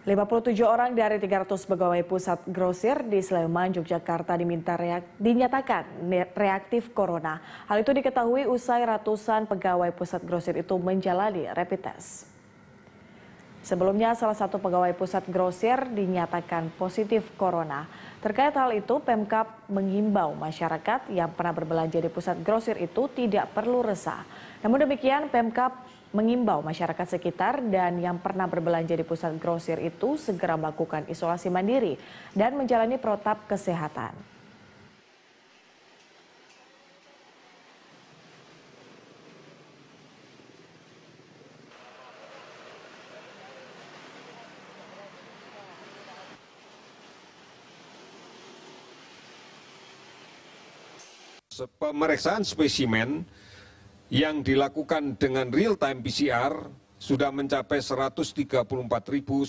57 orang dari 300 pegawai pusat grosir di Sleman, Yogyakarta diminta reak, dinyatakan reaktif corona. Hal itu diketahui usai ratusan pegawai pusat grosir itu menjalani rapid test. Sebelumnya salah satu pegawai pusat grosir dinyatakan positif corona. Terkait hal itu, Pemkap mengimbau masyarakat yang pernah berbelanja di pusat grosir itu tidak perlu resah. Namun demikian, Pemkap mengimbau masyarakat sekitar dan yang pernah berbelanja di pusat grosir itu segera melakukan isolasi mandiri dan menjalani protap kesehatan. pemeriksaan spesimen yang dilakukan dengan real time pcr sudah mencapai 134.000